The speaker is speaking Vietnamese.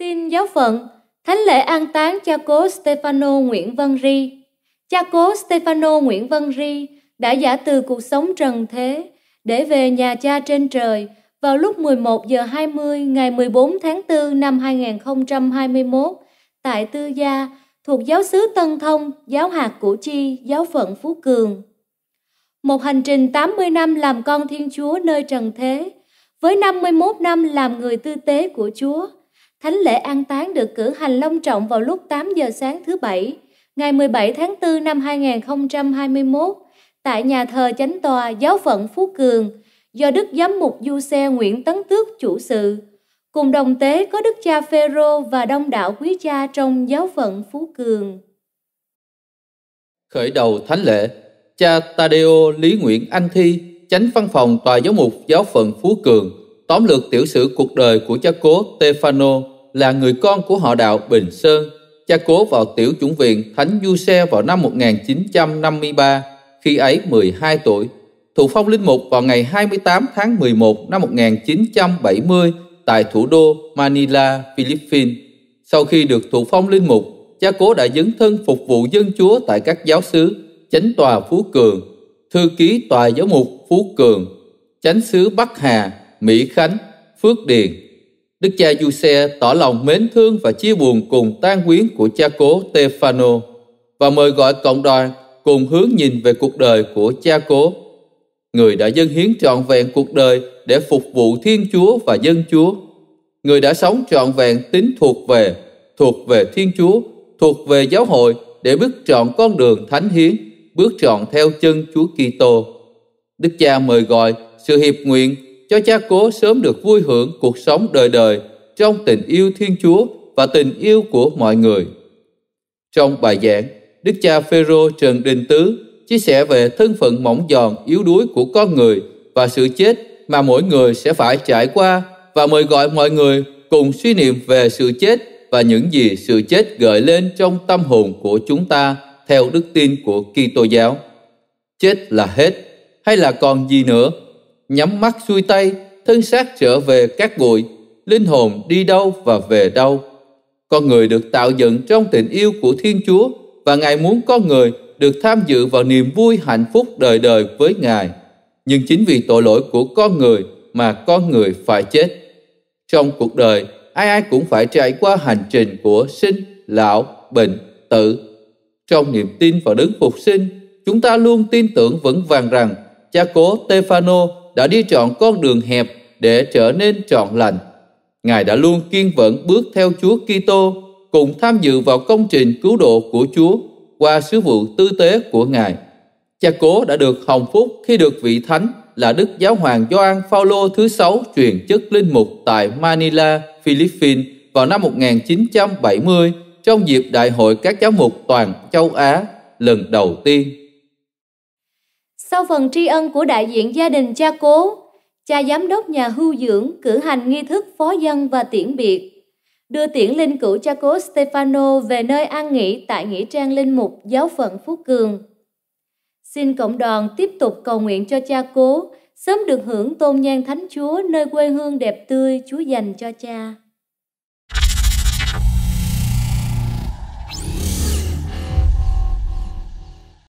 Tin giáo phận, thánh lễ an táng cha cố Stefano Nguyễn Văn Ri. Cha cố Stefano Nguyễn Văn Ri đã giả từ cuộc sống trần thế để về nhà cha trên trời vào lúc 11 giờ 20 ngày 14 tháng 4 năm 2021 tại Tư Gia thuộc giáo xứ Tân Thông, giáo hạt Củ Chi, giáo phận Phú Cường. Một hành trình 80 năm làm con Thiên Chúa nơi trần thế, với 51 năm làm người tư tế của Chúa – Thánh lễ an táng được cử hành long trọng vào lúc 8 giờ sáng thứ Bảy, ngày 17 tháng 4 năm 2021, tại nhà thờ Chánh Tòa Giáo phận Phú Cường, do Đức Giám mục Du Xe Nguyễn Tấn Tước chủ sự. Cùng đồng tế có Đức cha Phêrô và đông đảo quý cha trong giáo phận Phú Cường. Khởi đầu thánh lễ, cha Tadeo Lý Nguyễn Anh Thi, chánh văn phòng tòa giáo mục giáo phận Phú Cường, tóm lược tiểu sử cuộc đời của cha cố Tefano là người con của họ đạo Bình Sơn, cha cố vào tiểu chủng viện Thánh Du Xe vào năm 1953, khi ấy 12 tuổi. Thụ phong linh mục vào ngày 28 tháng 11 năm 1970 tại thủ đô Manila, Philippines. Sau khi được thụ phong linh mục, cha cố đã dấn thân phục vụ dân chúa tại các giáo xứ, chánh tòa Phú Cường, thư ký tòa giáo mục Phú Cường, chánh xứ Bắc Hà, Mỹ Khánh, Phước Điền, Đức cha Giuse tỏ lòng mến thương và chia buồn cùng tan quyến của cha cố Stefano và mời gọi cộng đoàn cùng hướng nhìn về cuộc đời của cha cố. Người đã dâng hiến trọn vẹn cuộc đời để phục vụ Thiên Chúa và dân Chúa. Người đã sống trọn vẹn tính thuộc về, thuộc về Thiên Chúa, thuộc về giáo hội để bước chọn con đường thánh hiến, bước chọn theo chân Chúa Kitô. Đức cha mời gọi sự hiệp nguyện cho cha cố sớm được vui hưởng cuộc sống đời đời trong tình yêu Thiên Chúa và tình yêu của mọi người. Trong bài giảng, Đức cha Phêrô Trần Đình Tứ chia sẻ về thân phận mỏng giòn yếu đuối của con người và sự chết mà mỗi người sẽ phải trải qua và mời gọi mọi người cùng suy niệm về sự chết và những gì sự chết gợi lên trong tâm hồn của chúng ta theo đức tin của Kitô giáo. Chết là hết hay là còn gì nữa nhắm mắt xuôi tay thân xác trở về cát bụi linh hồn đi đâu và về đâu con người được tạo dựng trong tình yêu của thiên chúa và ngài muốn con người được tham dự vào niềm vui hạnh phúc đời đời với ngài nhưng chính vì tội lỗi của con người mà con người phải chết trong cuộc đời ai ai cũng phải trải qua hành trình của sinh lão bệnh tử trong niềm tin vào đấng phục sinh chúng ta luôn tin tưởng vững vàng rằng cha cố Tefano đã đi chọn con đường hẹp để trở nên trọn lành. Ngài đã luôn kiên vẫn bước theo Chúa Kitô cùng tham dự vào công trình cứu độ của Chúa qua sứ vụ tư tế của Ngài. Cha Cố đã được hồng phúc khi được vị thánh là Đức Giáo hoàng Gioan Phaolô thứ sáu truyền chức linh mục tại Manila, Philippines vào năm 1970 trong dịp Đại hội các giáo mục toàn châu Á lần đầu tiên. Sau phần tri ân của đại diện gia đình cha cố, cha giám đốc nhà hưu dưỡng cử hành nghi thức phó dân và tiễn biệt, đưa tiễn linh cữu cha cố Stefano về nơi an nghỉ tại nghĩa trang linh mục giáo phận Phú Cường. Xin cộng đoàn tiếp tục cầu nguyện cho cha cố sớm được hưởng tôn nhan thánh chúa nơi quê hương đẹp tươi chúa dành cho cha.